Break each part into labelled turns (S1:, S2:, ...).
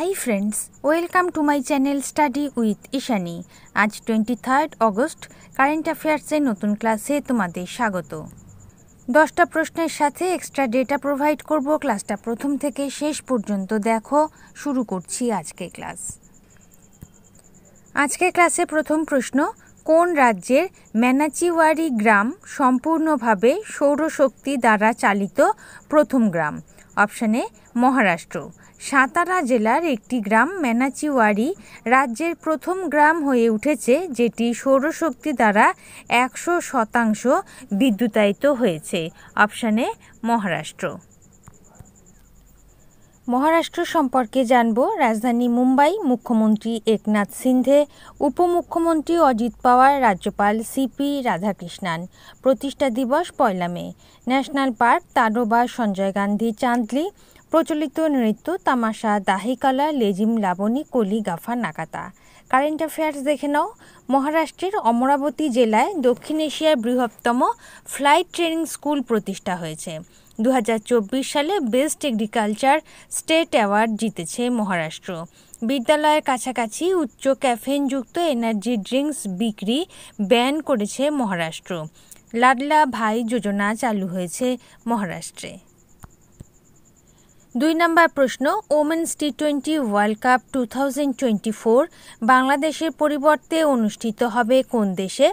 S1: high friends welcome to my channel study with Ishani আজ twenty third August current অ্যাফেয়ার্সের নতুন ক্লাসে তোমাদের স্বাগত দশটা প্রশ্নের সাথে এক্সট্রা ডেটা প্রোভাইড করব ক্লাসটা প্রথম থেকে শেষ পর্যন্ত দেখো শুরু করছি আজকে ক্লাস আজকে ক্লাসে প্রথম প্রশ্ন কোন রাজ্যের ম্যানাচিওয়ারি গ্রাম সম্পূর্ণভাবে সৌরশক্তি দ্বারা চালিত প্রথম গ্রাম অপশানে মহারাষ্ট্র সাতারা জেলার একটি গ্রাম ম্যানাচিওয়ারি রাজ্যের প্রথম গ্রাম হয়ে উঠেছে যেটি সৌরশক্তি দ্বারা একশো শতাংশ বিদ্যুতায়িত হয়েছে অপশানে মহারাষ্ট্র মহারাষ্ট্র সম্পর্কে জানব রাজধানী মুম্বাই মুখ্যমন্ত্রী একনাথ সিন্ধে উপমুখ্যমন্ত্রী অজিত পাওয়ার রাজ্যপাল সিপি রাধাকৃষ্ণান প্রতিষ্ঠা দিবস পয়লা মে ন্যাশনাল পার্ক তারোবা সঞ্জয় গান্ধী চাঁদলি প্রচলিত নৃত্য তামাশা দাহিকালা লেজিম লাবণী কলি গাফা নাকাতা কারেন্ট অ্যাফেয়ার্স দেখে নাও মহারাষ্ট্রের অমরাবতী জেলায় দক্ষিণ এশিয়ার বৃহত্তম ফ্লাইট ট্রেনিং স্কুল প্রতিষ্ঠা হয়েছে দু সালে বেস্ট এগ্রিকালচার স্টেট অ্যাওয়ার্ড জিতেছে মহারাষ্ট্র বিদ্যালয়ের কাছাকাছি উচ্চ ক্যাফেনযুক্ত এনার্জি ড্রিঙ্কস বিক্রি ব্যান করেছে মহারাষ্ট্র লাডলা ভাই যোজনা চালু হয়েছে মহারাষ্ট্রে দুই নম্বর প্রশ্ন women's T twenty world cup two thousand twenty four বাংলাদেশের পরিবর্তে অনুষ্ঠিত হবে কোন দেশে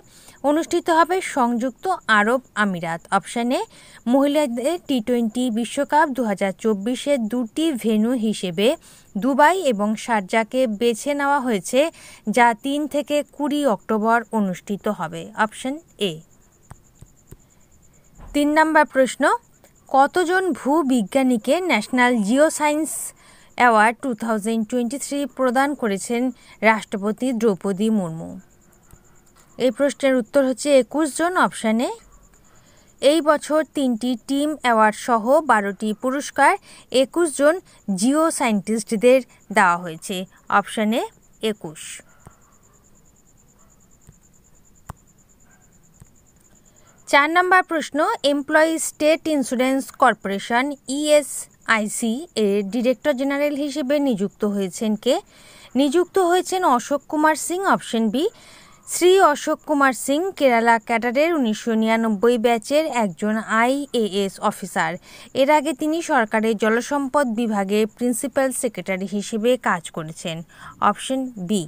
S1: অনুষ্ঠিত হবে সংযুক্ত আরব আমিরাত অপশানে মহিলাদের টি টোয়েন্টি বিশ্বকাপ দু হাজার চব্বিশে দুটি ভেন্যু হিসেবে দুবাই এবং শারজাকে বেছে নেওয়া হয়েছে যা তিন থেকে কুড়ি অক্টোবর অনুষ্ঠিত হবে অপশান এ তিন নম্বর প্রশ্ন কতজন ভূবিজ্ঞানীকে national science award two thousand twenty three প্রদান করেছেন রাষ্ট্রপতি দ্রৌপদী মুর্মু এই প্রশ্নের উত্তর হচ্ছে একুশ জন অপশানে এই বছর তিনটি টিম অ্যাওয়ার্ড সহ বারোটি পুরস্কার একুশ জন জিও সায়েন্টিস্টদের দেওয়া হয়েছে অপশানে একুশ চার নম্বর প্রশ্ন employee state insurance corporation ESIC এর ডিরেক্টর জেনারেল হিসেবে নিযুক্ত হয়েছেন কে নিযুক্ত হয়েছেন অশোক কুমার সিং অপশন বি শ্রী অশোক কুমার সিং কেরালা ক্যাডারের উনিশশো নিরানব্বই ব্যাচের একজন আইএএস অফিসার এর আগে তিনি সরকারের জলসম্পদ বিভাগের প্রিন্সিপাল সেক্রেটারি হিসেবে কাজ করেছেন অপশন বি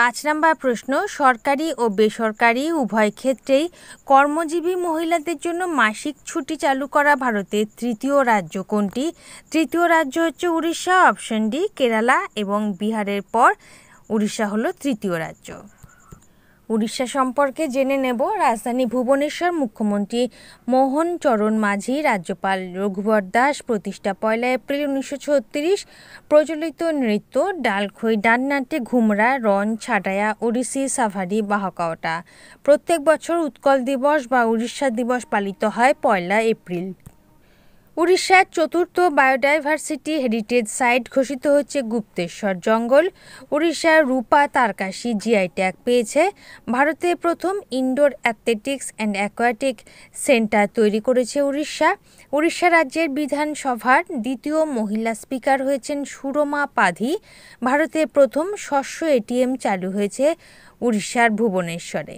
S1: পাঁচ নম্বর প্রশ্ন সরকারি ও বেসরকারি উভয় ক্ষেত্রেই কর্মজীবী মহিলাদের জন্য মাসিক ছুটি চালু করা ভারতের তৃতীয় রাজ্য কোনটি তৃতীয় রাজ্য হচ্ছে উড়িষ্যা অপশন ডি কেরালা এবং বিহারের পর উড়িষ্যা হলো তৃতীয় রাজ্য উড়িষ্যা সম্পর্কে জেনে নেব রাজধানী ভুবনেশ্বর মুখ্যমন্ত্রী মোহন চরণ মাঝি রাজ্যপাল রঘুবর দাস প্রতিষ্ঠা পয়লা এপ্রিল উনিশশো প্রচলিত নৃত্য ডালখই ডাননাটে ঘুমরা রন ছাটায়া ওড়িশি সাফারি বাহকাওটা প্রত্যেক বছর উৎকল দিবস বা উড়িষ্যা দিবস পালিত হয় পয়লা এপ্রিল উড়িষ্যার চতুর্থ বায়োডাইভার্সিটি হেরিটেজ সাইট ঘোষিত হচ্ছে গুপ্তেশ্বর জঙ্গল উড়িষ্যার রূপা তারকাশি জিআই ট্যাগ পেয়েছে ভারতে প্রথম indoor athletics and aquatic centre তৈরি করেছে উড়িষ্যা উড়িষ্যা রাজ্যের বিধানসভার দ্বিতীয় মহিলা স্পিকার হয়েছেন সুরমা পাধি ভারতে প্রথম শস্য এটিএম চালু হয়েছে উড়িষ্যার ভুবনেশ্বরে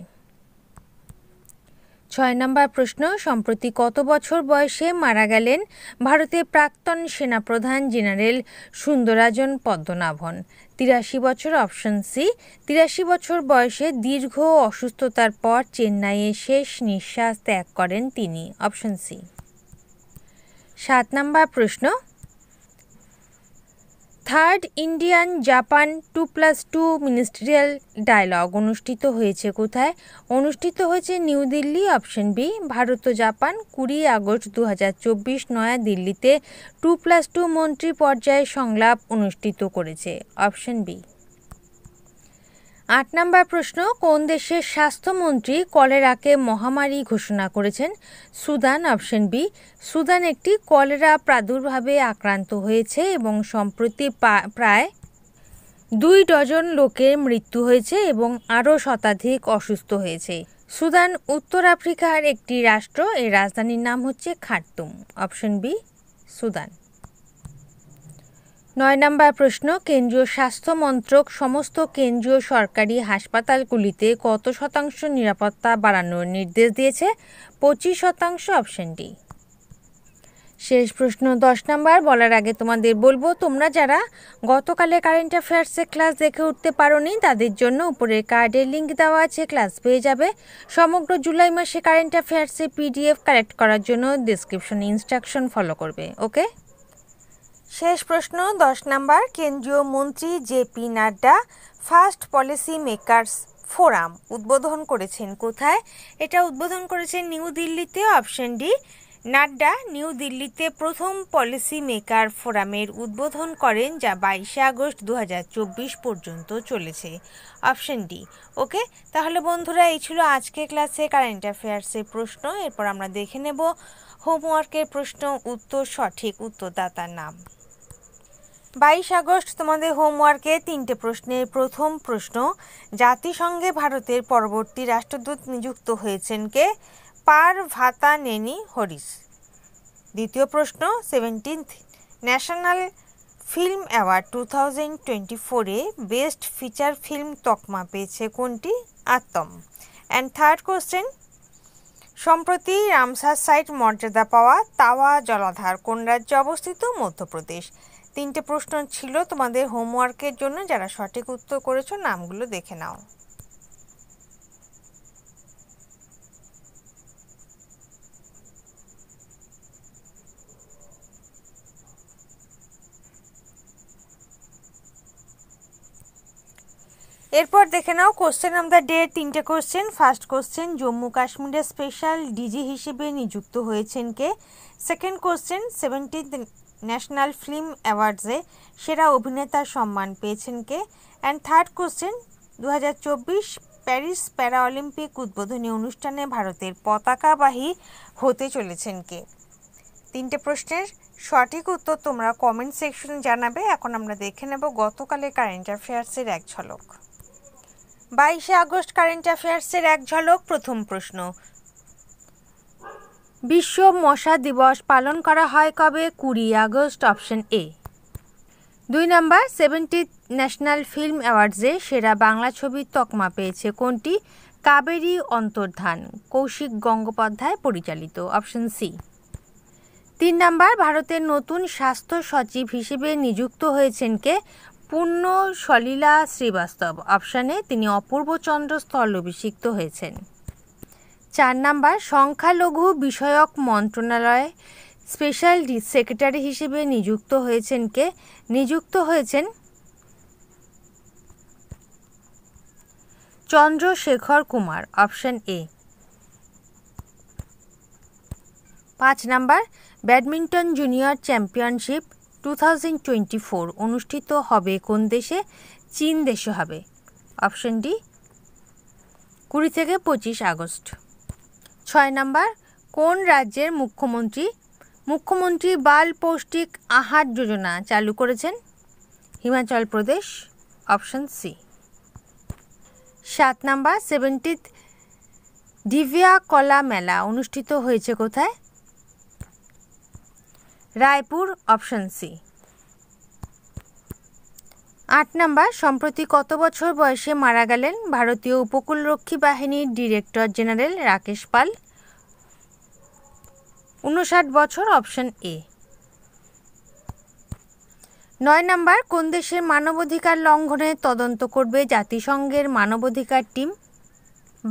S1: ছয় নম্বর প্রশ্ন সম্প্রতি কত বছর বয়সে মারা গেলেন ভারতের প্রাক্তন সেনাপ্রধান জেনারেল সুন্দরাজন পদ্মনাভন তিরাশি বছর অপশন সি তিরাশি বছর বয়সে দীর্ঘ অসুস্থতার পর চেন্নাইয়ে শেষ নিঃশ্বাস ত্যাগ করেন তিনি অপশন সি সাত নম্বর প্রশ্ন third Indian Japan two plus two ministerial dialogue অনুষ্ঠিত হয়েছে কোথায় অনুষ্ঠিত হয়েছে new Delhi option B Bharat ও জাপান কুড়ি আগস্ট দু হাজার চব্বিশ নয়া দিল্লিতে টু প্লাস টু মন্ত্রী পর্যায়ে সংলাপ অনুষ্ঠিত করেছে অপশন বি আট নম্বর প্রশ্ন কোন দেশের স্বাস্থ্যমন্ত্রী কলেরাকে মহামারী ঘোষণা করেছেন সুদান অপশন বি সুদান একটি কলেরা প্রাদুর্ভাবে আক্রান্ত হয়েছে এবং সম্প্রতি প্রায় দুই ডজন লোকের মৃত্যু হয়েছে এবং আরও শতাধিক অসুস্থ হয়েছে সুদান উত্তর আফ্রিকার একটি রাষ্ট্র এর রাজধানীর নাম হচ্ছে খার্তুম অপশন বি সুদান নয় নম্বর প্রশ্ন কেন্দ্রীয় স্বাস্থ্য মন্ত্রক সমস্ত কেন্দ্রীয় সরকারি হাসপাতালগুলিতে কত শতাংশ নিরাপত্তা বাড়ানোর নির্দেশ দিয়েছে পঁচিশ শতাংশ অপশন ডি শেষ প্রশ্ন দশ নম্বর বলার আগে তোমাদের বলবো তোমরা যারা গতকালে কারেন্ট অ্যাফেয়ার্সে ক্লাস দেখে উঠতে পারোনি তাদের জন্য উপরের কার্ডের লিঙ্ক দেওয়া আছে ক্লাস পেয়ে যাবে সমগ্র জুলাই মাসে কারেন্ট অ্যাফেয়ার্সে পিডিএফ কালেক্ট করার জন্য ডিসক্রিপশন ইনস্ট্রাকশন ফলো করবে ওকে শেষ প্রশ্ন দশ নাম্বার কেন্দ্রীয় মন্ত্রী JP Nadda first policy makers forum উদ্বোধন করেছেন কোথায় এটা উদ্বোধন করেছেন নিউ দিল্লিতে অপশন ডি নাড্ডা নিউ দিল্লিতে প্রথম পলিসি মেকার ফোরামের উদ্বোধন করেন যা বাইশে আগস্ট দু পর্যন্ত চলেছে অপশন ডি ওকে তাহলে বন্ধুরা এই ছিল আজকে ক্লাসে কারেন্ট অ্যাফেয়ার্সের প্রশ্ন এরপর আমরা দেখে নেব হোমওয়ার্কের প্রশ্ন উত্তর সঠিক উত্তরদাতার নাম বাইশ আগস্ট তোমাদের হোমওয়ার্কে তিনটে প্রশ্নের প্রথম প্রশ্ন জাতিসংঘে ভারতের পরবর্তী রাষ্ট্রদূত নিযুক্ত হয়েছেন কে পার ভাতা নেনি হরিশ দ্বিতীয় প্রশ্ন seventeenth national film award two thousand twenty ফোরে বেস্ট ফিচার ফিল্ম তকমা পেয়েছে কোনটি আত্মম অ্যান্ড থার্ড কোশ্চেন সম্প্রতি রামসার সাইট মর্যাদা পাওয়া তাওয়া জলাধার কোন রাজ্যে অবস্থিত মধ্যপ্রদেশ তিনটে প্রশ্ন ছিল তোমাদের হোমওয়ার্কের জন্য যারা সঠিক উত্তর করেছো নামগুলো দেখে নাও এরপর দেখে নাও কোশ্চেন অফ দ্য ডে তিনটে কোশ্চেন ফার্স্ট কোশ্চেন জম্মু কাশ্মীরের স্পেশাল ডিজি হিসেবে নিযুক্ত হয়েছেন কে second question seventeenth national film অ্যাওয়ার্ডসে সেরা অভিনেতার সম্মান পেয়েছেন কে অ্যান্ড থার্ড কোশ্চেন দু প্যারিস প্যারা অলিম্পিক উদ্বোধনী অনুষ্ঠানে ভারতের পতাকাবাহী হতে চলেছেন কে তিনটে প্রশ্নের সঠিক উত্তর তোমরা কমেন্ট সেকশনে জানাবে এখন আমরা দেখে নেব গতকালের কারেন্ট অ্যাফেয়ার্সের এক ঝলক বাইশে আগস্ট কারেন্ট অ্যাফেয়ার্সের এক ঝলক প্রথম প্রশ্ন বিশ্ব মশা দিবস পালন করা হয় কবে কুড়ি আগস্ট অপশন এ দুই নম্বর সেভেন্টি ন্যাশনাল ফিল্ম অ্যাওয়ার্ডসে সেরা বাংলা ছবির তকমা পেয়েছে কোনটি কাবেরী অন্তর্ধান কৌশিক গঙ্গোপাধ্যায় পরিচালিত অপশন সি তিন নম্বর ভারতের নতুন স্বাস্থ্য সচিব হিসেবে নিযুক্ত হয়েছেন কে পূর্ণ সলীলা শ্রীবাস্তব অপশানে তিনি অপূর্ব অপূর্বচন্দ্র স্থলভিষিক্ত হয়েছেন চার নাম্বার সংখ্যালঘু বিষয়ক মন্ত্রণালয়ে স্পেশাল সেক্রেটারি হিসেবে নিযুক্ত হয়েছেন কে নিযুক্ত হয়েছেন চন্দ্রশেখর কুমার অপশান এ পাঁচ number badminton junior championship two thousand twenty four অনুষ্ঠিত হবে কোন দেশে চীন দেশে হবে অপশন ডি কুড়ি থেকে পঁচিশ আগস্ট ছয় নাম্বার কোন রাজ্যের মুখ্যমন্ত্রী মুখ্যমন্ত্রী বাল পৌষ্টিক আহার যোজনা চালু করেছেন হিমাচল প্রদেশ অপশন সি সাত নাম্বার সেভেন্টিথ ডিভিয়া কলা মেলা অনুষ্ঠিত হয়েছে কোথায় রায়পুর অপশন সি আট নাম্বার সম্প্রতি কত বছর বয়সে মারা গেলেন ভারতীয় উপকূলরক্ষী বাহিনীর ডিরেক্টর জেনারেল রাকেশ পাল উনষাট বছর অপশন এ নয় নাম্বার কোন দেশের মানবাধিকার লঙ্ঘনের তদন্ত করবে জাতিসংঘের মানবাধিকার টিম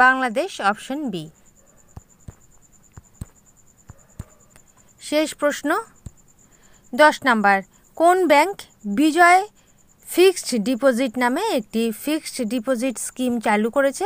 S1: বাংলাদেশ অপশন বি শেষ প্রশ্ন দশ নাম্বার কোন ব্যাংক বিজয় ফিক্সড ডিপোজিট নামে একটি ফিক্সড ডিপোজিট স্কিম চালু করেছে